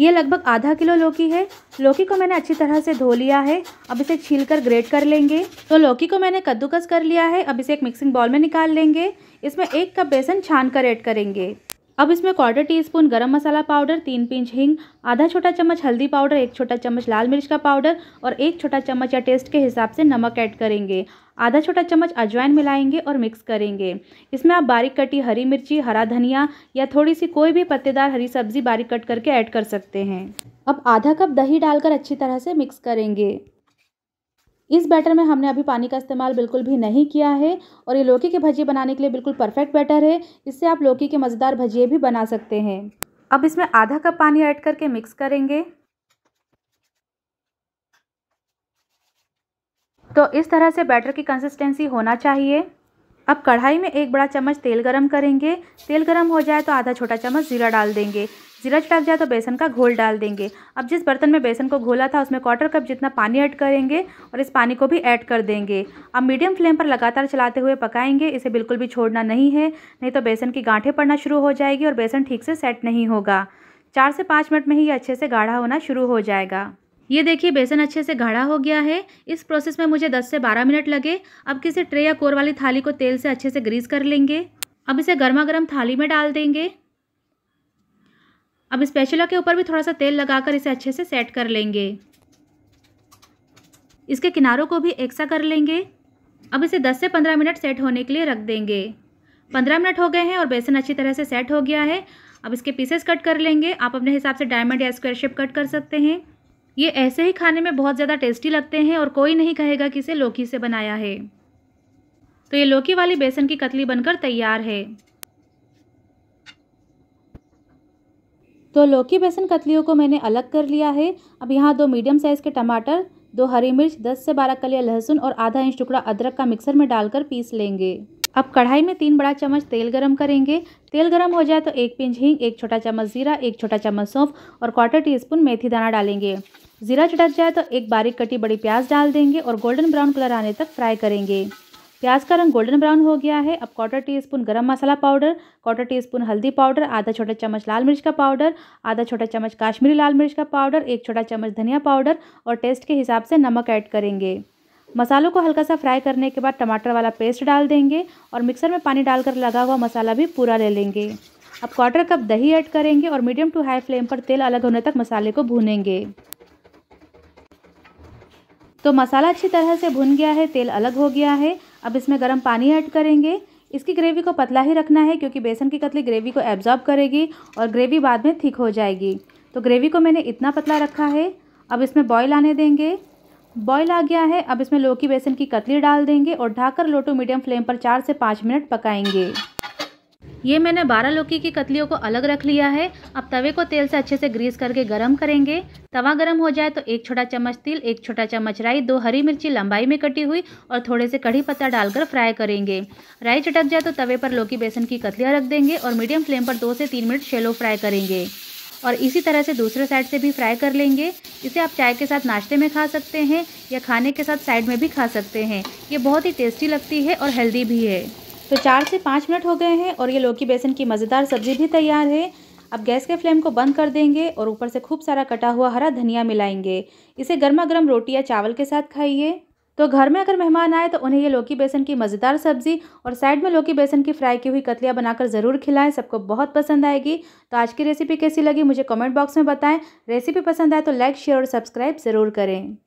ये लगभग आधा किलो लौकी है लौकी को मैंने अच्छी तरह से धो लिया है अब इसे छील कर ग्रेट कर लेंगे तो लौकी को मैंने कद्दूकस कर लिया है अब इसे एक मिक्सिंग बॉल में निकाल लेंगे इसमें एक कप बेसन छान कर ऐड करेंगे अब इसमें क्वार्टर टी स्पून गर्म मसाला पाउडर तीन पिंच हिंग आधा छोटा चम्मच हल्दी पाउडर एक छोटा चम्मच लाल मिर्च का पाउडर और एक छोटा चम्मच या टेस्ट के हिसाब से नमक ऐड करेंगे आधा छोटा चम्मच अजवाइन मिलाएंगे और मिक्स करेंगे इसमें आप बारीक कटी हरी मिर्ची हरा धनिया या थोड़ी सी कोई भी पत्तेदार हरी सब्जी बारीक कट करके ऐड कर सकते हैं अब आधा कप दही डालकर अच्छी तरह से मिक्स करेंगे इस बैटर में हमने अभी पानी का इस्तेमाल बिल्कुल भी नहीं किया है और ये लौकी के भजिए बनाने के लिए बिल्कुल परफेक्ट बैटर है इससे आप लौकी के मज़ेदार भजिए भी बना सकते हैं अब इसमें आधा कप पानी ऐड करके मिक्स करेंगे तो इस तरह से बैटर की कंसिस्टेंसी होना चाहिए अब कढ़ाई में एक बड़ा चम्मच तेल गरम करेंगे तेल गरम हो जाए तो आधा छोटा चम्मच जीरा डाल देंगे जीरा चटक जाए तो बेसन का घोल डाल देंगे अब जिस बर्तन में बेसन को घोला था उसमें क्वार्टर कप जितना पानी ऐड करेंगे और इस पानी को भी ऐड कर देंगे अब मीडियम फ्लेम पर लगातार चलाते हुए पकाएंगे इसे बिल्कुल भी छोड़ना नहीं है नहीं तो बेसन की गांठें पड़ना शुरू हो जाएगी और बेसन ठीक से सेट नहीं होगा चार से पाँच मिनट में ही ये अच्छे से गाढ़ा होना शुरू हो जाएगा ये देखिए बेसन अच्छे से गाढ़ा हो गया है इस प्रोसेस में मुझे 10 से 12 मिनट लगे अब किसी ट्रे या कोर वाली थाली को तेल से अच्छे से ग्रीस कर लेंगे अब इसे गर्मा गर्म थाली में डाल देंगे अब स्पेशला के ऊपर भी थोड़ा सा तेल लगाकर इसे अच्छे से सेट कर लेंगे इसके किनारों को भी एक सा कर लेंगे अब इसे 10 से 15 मिनट सेट होने के लिए रख देंगे 15 मिनट हो गए हैं और बेसन अच्छी तरह से सेट हो गया है अब इसके पीसेस कट कर लेंगे आप अपने हिसाब से डायमंड या स्क्वायर शेप कट कर सकते हैं ये ऐसे ही खाने में बहुत ज़्यादा टेस्टी लगते हैं और कोई नहीं कहेगा कि इसे लौकी से बनाया है तो ये लौकी वाली बेसन की कतली बनकर तैयार है तो लौकी बेसन कतलियों को मैंने अलग कर लिया है अब यहाँ दो मीडियम साइज़ के टमाटर दो हरी मिर्च दस से बारह कलिया लहसुन और आधा इंच टुकड़ा अदरक का मिक्सर में डालकर पीस लेंगे अब कढ़ाई में तीन बड़ा चम्मच तेल गरम करेंगे तेल गरम हो जाए तो एक पिंच हींग एक छोटा चम्मच जीरा एक छोटा चम्मच सौंफ और क्वार्टर टी स्पून मेथी दाना डालेंगे जीरा चटक जाए तो एक बारीक कटी बड़ी प्याज डाल देंगे और गोल्डन ब्राउन कलर आने तक फ्राई करेंगे प्याज का रंग गोल्डन ब्राउन हो गया है अब क्वार्टर टी स्पून गर्म मसाला पाउडर क्वार्टर टी स्पून हल्दी पाउडर आधा छोटा चम्मच लाल मिर्च का पाउडर आधा छोटा चम्मच काश्मीरी लाल मिर्च का पाउडर एक छोटा चम्मच धनिया पाउडर और टेस्ट के हिसाब से नमक ऐड करेंगे मसालों को हल्का सा फ्राई करने के बाद टमाटर वाला पेस्ट डाल देंगे और मिक्सर में पानी डालकर लगा हुआ मसाला भी पूरा ले लेंगे अब क्वार्टर कप दही ऐड करेंगे और मीडियम टू हाई फ्लेम पर तेल अलग होने तक मसाले को भूनेंगे तो मसाला अच्छी तरह से भुन गया है तेल अलग हो गया है अब इसमें गर्म पानी ऐड करेंगे इसकी ग्रेवी को पतला ही रखना है क्योंकि बेसन की कतली ग्रेवी को एब्जॉर्ब करेगी और ग्रेवी बाद में थिक हो जाएगी तो ग्रेवी को मैंने इतना पतला रखा है अब इसमें बॉयल आने देंगे बॉयल आ गया है अब इसमें लौकी बेसन की कतली डाल देंगे और ढाकर टू मीडियम फ्लेम पर चार से पाँच मिनट पकाएंगे ये मैंने बारह लौकी की कतलियों को अलग रख लिया है अब तवे को तेल से अच्छे से ग्रीस करके गरम करेंगे तवा गरम हो जाए तो एक छोटा चम्मच तिल एक छोटा चम्मच राई दो हरी मिर्ची लंबाई में कटी हुई और थोड़े से कढ़ी पत्ता डालकर फ्राई करेंगे राई चटक जाए तो तवे पर लौकी बेसन की कतलियाँ रख देंगे और मीडियम फ्लेम पर दो से तीन मिनट शेलो फ्राई करेंगे और इसी तरह से दूसरे साइड से भी फ्राई कर लेंगे इसे आप चाय के साथ नाश्ते में खा सकते हैं या खाने के साथ साइड में भी खा सकते हैं ये बहुत ही टेस्टी लगती है और हेल्दी भी है तो चार से पाँच मिनट हो गए हैं और ये लौकी बेसन की मज़ेदार सब्ज़ी भी तैयार है अब गैस के फ्लेम को बंद कर देंगे और ऊपर से खूब सारा कटा हुआ हरा धनिया मिलाएंगे इसे गर्मा गर्म रोटी या चावल के साथ खाइए तो घर में अगर मेहमान आए तो उन्हें ये लौकी बेसन की मज़ेदार सब्ज़ी और साइड में लौकी बेसन की फ्राई की हुई कतलियाँ बनाकर ज़रूर खिलाएं सबको बहुत पसंद आएगी तो आज की रेसिपी कैसी लगी मुझे कमेंट बॉक्स में बताएं रेसिपी पसंद आए तो लाइक शेयर और सब्सक्राइब ज़रूर करें